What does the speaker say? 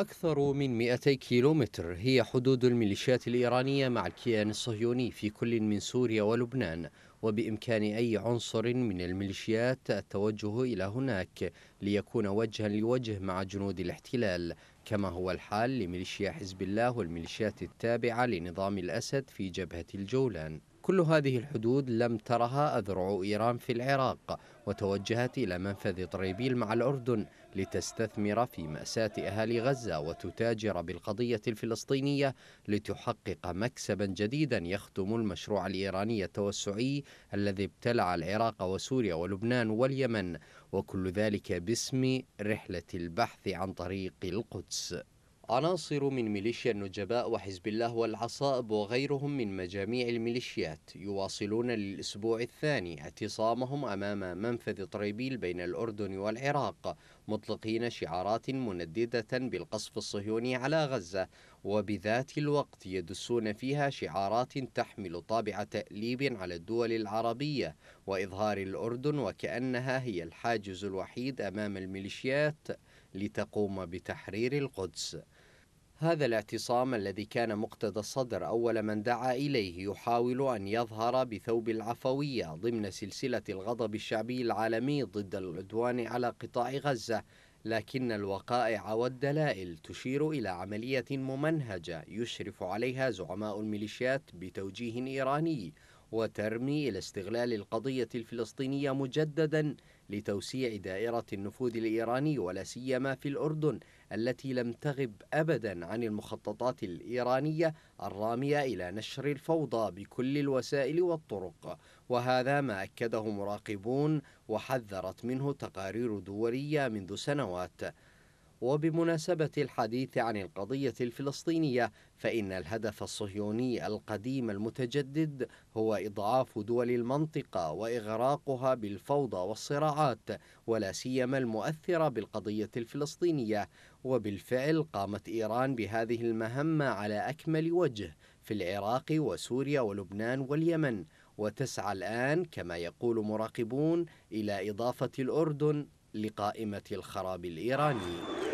أكثر من 200 كيلومتر هي حدود الميليشيات الإيرانية مع الكيان الصهيوني في كل من سوريا ولبنان وبإمكان أي عنصر من الميليشيات التوجه إلى هناك ليكون وجها لوجه مع جنود الاحتلال كما هو الحال لميليشيا حزب الله والميليشيات التابعة لنظام الأسد في جبهة الجولان كل هذه الحدود لم ترها أذرع إيران في العراق وتوجهت إلى منفذ طريبيل مع الأردن لتستثمر في مأساة أهالي غزة وتتاجر بالقضية الفلسطينية لتحقق مكسبا جديدا يخدم المشروع الإيراني التوسعي الذي ابتلع العراق وسوريا ولبنان واليمن وكل ذلك باسم رحلة البحث عن طريق القدس عناصر من ميليشيا النجباء وحزب الله والعصائب وغيرهم من مجاميع الميليشيات يواصلون للأسبوع الثاني اعتصامهم أمام منفذ طريبيل بين الأردن والعراق مطلقين شعارات منددة بالقصف الصهيوني على غزة وبذات الوقت يدسون فيها شعارات تحمل طابع تأليب على الدول العربية وإظهار الأردن وكأنها هي الحاجز الوحيد أمام الميليشيات لتقوم بتحرير القدس هذا الاعتصام الذي كان مقتدى الصدر أول من دعا إليه يحاول أن يظهر بثوب العفوية ضمن سلسلة الغضب الشعبي العالمي ضد العدوان على قطاع غزة لكن الوقائع والدلائل تشير إلى عملية ممنهجة يشرف عليها زعماء الميليشيات بتوجيه إيراني وترمي إلى استغلال القضية الفلسطينية مجددا لتوسيع دائرة النفوذ الإيراني ولا سيما في الأردن التي لم تغب أبدا عن المخططات الإيرانية الرامية إلى نشر الفوضى بكل الوسائل والطرق وهذا ما أكده مراقبون وحذرت منه تقارير دولية منذ سنوات وبمناسبة الحديث عن القضية الفلسطينية فإن الهدف الصهيوني القديم المتجدد هو إضعاف دول المنطقة وإغراقها بالفوضى والصراعات ولا سيما المؤثرة بالقضية الفلسطينية وبالفعل قامت إيران بهذه المهمة على أكمل وجه في العراق وسوريا ولبنان واليمن وتسعى الآن كما يقول مراقبون إلى إضافة الأردن لقائمة الخراب الإيراني